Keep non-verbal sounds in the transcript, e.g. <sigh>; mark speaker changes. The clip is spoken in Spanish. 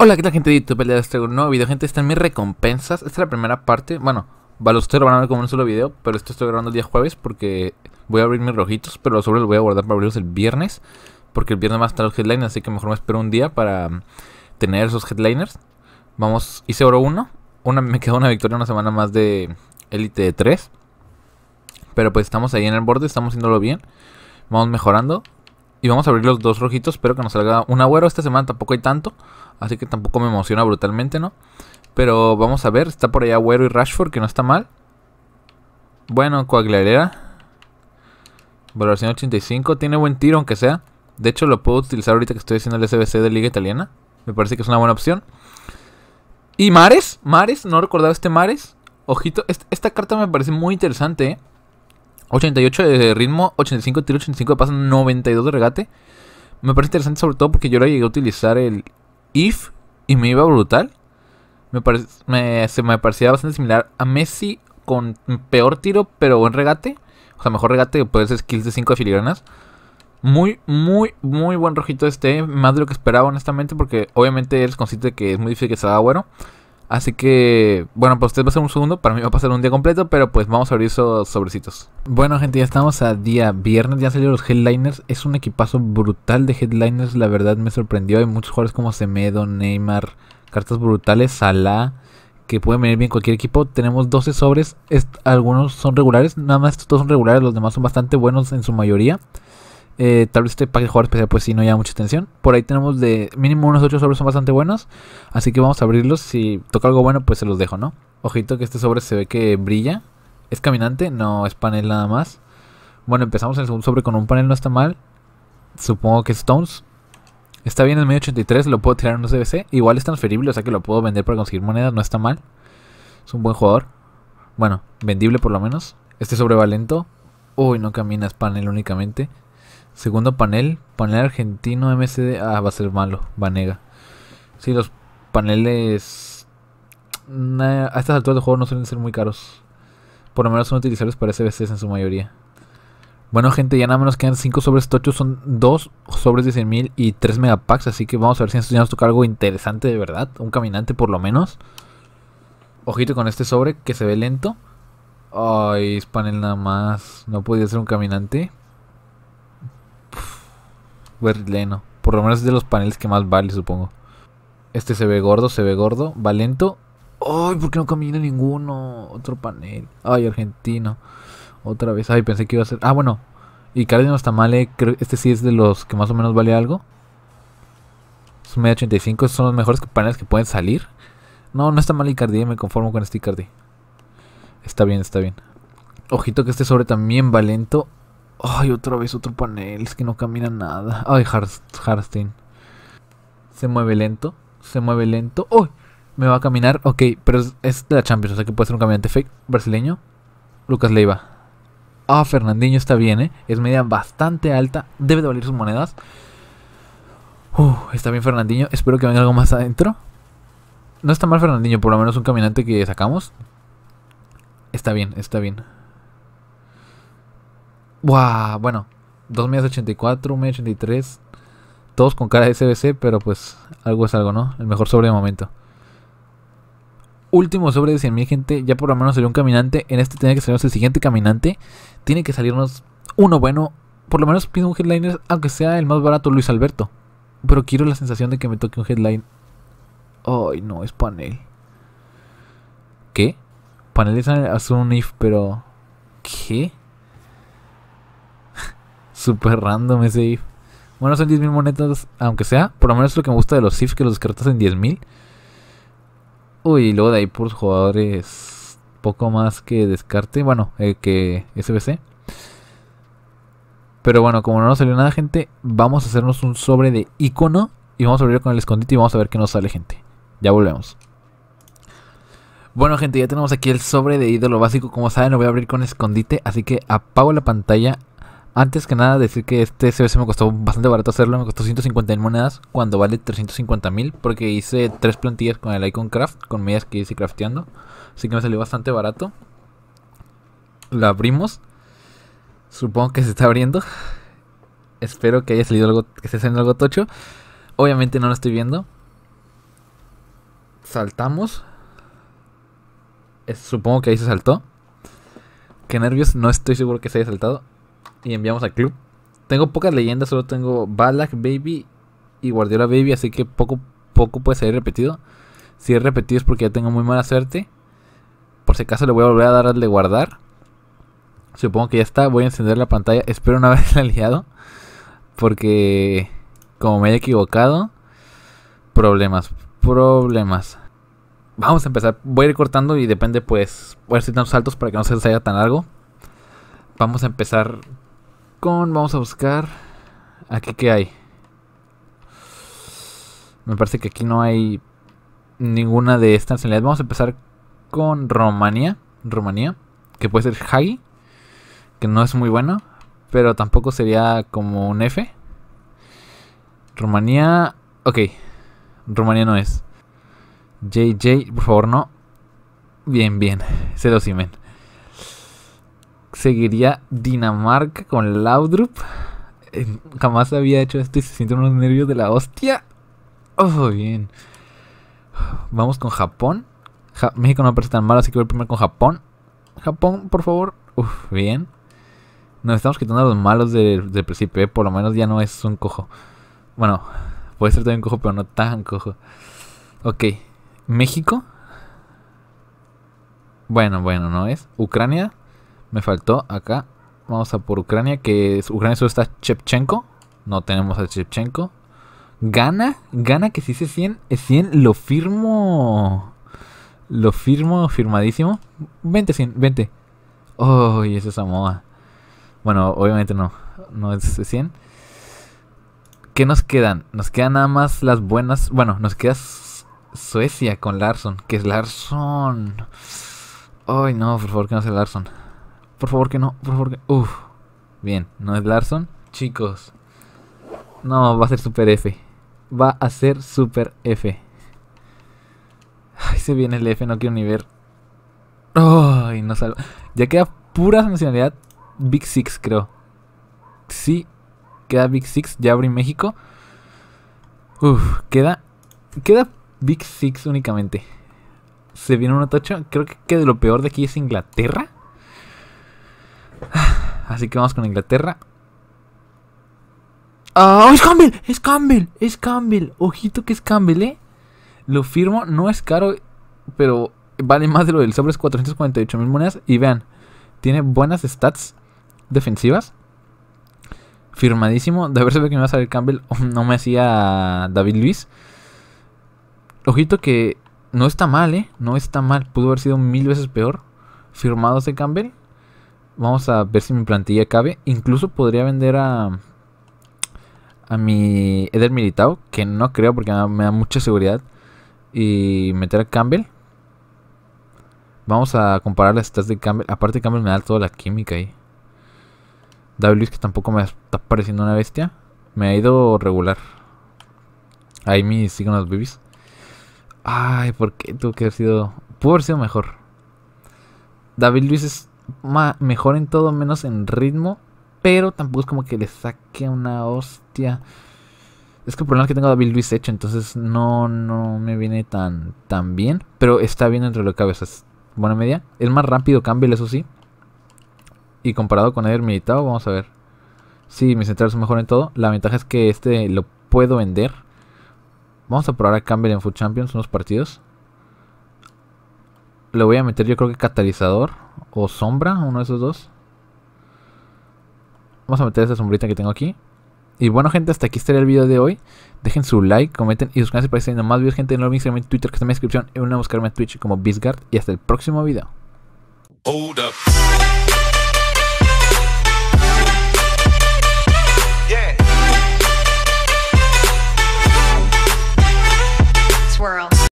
Speaker 1: Hola, ¿qué tal gente de YouTube? El día de este nuevo video, gente, están mis recompensas. Esta es la primera parte. Bueno, lo van a ver como un solo video, pero esto estoy grabando el día jueves porque voy a abrir mis rojitos, pero los sobres los voy a guardar para abrirlos el viernes, porque el viernes va a estar los headliners, así que mejor me espero un día para tener esos headliners. Vamos, hice oro 1. Una, me quedó una victoria una semana más de Elite 3. Pero pues estamos ahí en el borde, estamos haciéndolo bien. Vamos mejorando. Y vamos a abrir los dos rojitos. Espero que nos salga un agüero. Esta semana tampoco hay tanto. Así que tampoco me emociona brutalmente, ¿no? Pero vamos a ver. Está por allá agüero y Rashford, que no está mal. Bueno, Coaglarera. Valoración 85. Tiene buen tiro, aunque sea. De hecho, lo puedo utilizar ahorita que estoy haciendo el SBC de Liga Italiana. Me parece que es una buena opción. ¿Y Mares? Mares, no recordaba este Mares. Ojito, esta carta me parece muy interesante, ¿eh? 88 de ritmo, 85 de tiro, 85 de paso, 92 de regate. Me parece interesante sobre todo porque yo ahora llegué a utilizar el IF y me iba brutal. Me, parece se me parecía bastante similar a Messi con peor tiro, pero buen regate. O sea, mejor regate, puede ser skills de 5 de filigranas. Muy, muy, muy buen rojito este. Más de lo que esperaba, honestamente, porque obviamente él consiste que es muy difícil que se haga bueno. Así que, bueno, pues ustedes va a ser un segundo, para mí va a pasar un día completo, pero pues vamos a abrir esos sobrecitos. Bueno, gente, ya estamos a día viernes, ya salieron los headliners. Es un equipazo brutal de headliners, la verdad me sorprendió. Hay muchos jugadores como Semedo, Neymar, cartas brutales, Salah, que pueden venir bien cualquier equipo. Tenemos 12 sobres, algunos son regulares, nada más estos son regulares, los demás son bastante buenos en su mayoría. Eh, tal vez este pack de jugador especial pues sí no llama mucha tensión Por ahí tenemos de mínimo unos 8 sobres son bastante buenos. Así que vamos a abrirlos. Si toca algo bueno pues se los dejo, ¿no? Ojito que este sobre se ve que brilla. Es caminante, no es panel nada más. Bueno, empezamos en el segundo sobre con un panel, no está mal. Supongo que Stones. Está bien, en medio 83, lo puedo tirar en un CBC. Igual es transferible, o sea que lo puedo vender para conseguir monedas, no está mal. Es un buen jugador. Bueno, vendible por lo menos. Este sobre va lento. Uy, no camina, es panel únicamente. Segundo panel, panel argentino MSD, Ah, va a ser malo, Vanega. Si los paneles. a estas alturas de juego no suelen ser muy caros. Por lo menos son utilizables para SBCs en su mayoría. Bueno, gente, ya nada menos quedan 5 sobres tochos. Son 2 sobres de 100.000 y 3 megapacks. Así que vamos a ver si ya nos toca algo interesante de verdad. Un caminante por lo menos. Ojito con este sobre que se ve lento. Ay, es panel nada más. No podía ser un caminante leno, Por lo menos es de los paneles que más vale, supongo. Este se ve gordo, se ve gordo. Valento, lento. ¡Ay! ¿Por qué no camina ninguno? Otro panel. ¡Ay, argentino! Otra vez. ¡Ay! Pensé que iba a ser. Ah, bueno. Y está mal creo este sí es de los que más o menos vale algo. Es media 85. son los mejores paneles que pueden salir. No, no está mal Icardi. Me conformo con este Icardi. Está bien, está bien. Ojito que este sobre también va lento. Ay, otra vez otro panel, es que no camina nada. Ay, Harstein. Se mueve lento, se mueve lento. ¡Uy! Me va a caminar. Ok, pero es, de la Champions, o sea que puede ser un caminante fake brasileño. Lucas Leiva. Ah, Fernandinho está bien, ¿eh? Es media bastante alta, debe de valer sus monedas. Uh, está bien Fernandinho, espero que venga algo más adentro. No está mal Fernandinho, por lo menos un caminante que sacamos. Está bien, está bien bueno, dos 1,83. Todos con cara de SBC, pero pues algo es algo, ¿no? El mejor sobre de momento. Último sobre de 100.000 gente. Ya por lo menos salió un caminante. En este tiene que salirnos el siguiente caminante. Tiene que salirnos uno bueno. Por lo menos pido un headliner, aunque sea el más barato, Luis Alberto. Pero quiero la sensación de que me toque un headline. Ay, no, es panel. ¿Qué? Panel es un if, pero. ¿Qué? Súper random ese if. Bueno, son 10.000 monedas, aunque sea. Por lo menos es lo que me gusta de los ifs que los descartas en 10.000. Uy, y luego de ahí por jugadores poco más que descarte. Bueno, eh, que SBC. Pero bueno, como no nos salió nada, gente, vamos a hacernos un sobre de icono. Y vamos a abrir con el escondite y vamos a ver qué nos sale, gente. Ya volvemos. Bueno, gente, ya tenemos aquí el sobre de ídolo básico. Como saben, lo voy a abrir con escondite. Así que apago la pantalla, antes que nada, decir que este CBC me costó bastante barato hacerlo, me costó 150 monedas cuando vale 350.000 porque hice tres plantillas con el Icon Craft, con medias que hice crafteando, así que me salió bastante barato. Lo abrimos, supongo que se está abriendo. Espero que haya salido algo, que esté saliendo algo tocho. Obviamente no lo estoy viendo. Saltamos. supongo que ahí se saltó. Qué nervios, no estoy seguro que se haya saltado y enviamos al club. Tengo pocas leyendas, solo tengo Balak Baby y Guardiola Baby, así que poco poco puede ser repetido. Si es repetido es porque ya tengo muy mala suerte. Por si acaso le voy a volver a dar al de guardar. Supongo que ya está. Voy a encender la pantalla. Espero no <laughs> haberla liado. Porque como me he equivocado. Problemas. Problemas. Vamos a empezar. Voy a ir cortando y depende pues. Voy a hacer tantos saltos para que no se les haya tan largo. Vamos a empezar con... Vamos a buscar... Aquí qué hay. Me parece que aquí no hay ninguna de estas nacionalidades. Vamos a empezar con Romania. Rumanía. Que puede ser Hagi. Que no es muy bueno. Pero tampoco sería como un F. Rumanía. Ok. Rumanía no es. JJ, por favor, no. Bien, bien. <laughs> Cero Simen. Seguiría Dinamarca con Laudrup. Eh, jamás había hecho esto y se sienten unos nervios de la hostia. Oh, bien. Vamos con Japón. México no parece tan malo, así que voy primero con Japón. Japón, por favor. Uf, bien. Nos estamos quitando los malos del principio, e, por lo menos ya no es un cojo. Bueno, puede ser también cojo, pero no tan cojo. Ok, México. Bueno, bueno, no es. Ucrania. Me faltó acá. Vamos a por Ucrania, que es, Ucrania solo está Chepchenko. No tenemos a Chepchenko. Gana, gana que si se 100, es 100, lo firmo. Lo firmo, firmadísimo. 20, 100, 20. Uy Es eso es Samoa. Bueno, obviamente no. No es 100. ¿Qué nos quedan? Nos quedan nada más las buenas. Bueno, nos queda Suecia con Larson. Que es Larson. Ay, no, por favor, que no sea Larson. Por favor que no, por favor que... Uf. Bien, no es Larson. Chicos. No, va a ser super F. Va a ser super F. Ay, se viene el F, no quiero ni ver. Ay, no salvo. Ya queda pura nacionalidad Big Six, creo. Sí, queda Big Six, ya abrí México. Uf, queda. Queda Big Six únicamente. Se viene un tocho. Creo que, que lo peor de aquí es Inglaterra. <sighs> Así que vamos con Inglaterra. ¡Oh, es Campbell! ¡Es Campbell! ¡Es Campbell! Ojito que es Campbell, ¿eh? Lo firmo, no es caro, pero vale más de lo del sobre, es 448 mil monedas. Y vean, tiene buenas stats defensivas. Firmadísimo. De haber sabido que me iba a salir Campbell, <laughs> no me hacía David Luis. Ojito que no está mal, ¿eh? No está mal. Pudo haber sido mil veces peor. Firmado ese Campbell. Vamos a ver si mi plantilla cabe. Incluso podría vender a. A mi Eder Militao. Que no creo porque me da mucha seguridad. Y meter a Campbell. Vamos a comparar las stats de Campbell. Aparte, Campbell me da toda la química ahí. David Luis, que tampoco me está pareciendo una bestia. Me ha ido regular. Ahí mis los babies. Ay, ¿por qué tuvo que haber sido.? Pudo haber sido mejor. David Luis es mejor en todo menos en ritmo, pero tampoco es como que le saque una hostia. Es que el problema es que tengo a David Luis hecho, entonces no, no me viene tan, tan bien, pero está bien entre lo cabezas buena media. Es más rápido Campbell, eso sí. Y comparado con Eder militado vamos a ver. Sí, mis central es mejor en todo. La ventaja es que este lo puedo vender. Vamos a probar a Campbell en Food Champions unos partidos. Le voy a meter yo creo que catalizador o sombra, uno de esos dos. Vamos a meter esa sombrita que tengo aquí. Y bueno, gente, hasta aquí estaría el video de hoy. Dejen su like, comenten y suscríbanse para que ver más videos, gente. No olviden seguirme en Twitter, que está en la descripción. Y una a buscarme en Twitch como Bisgard. Y hasta el próximo video.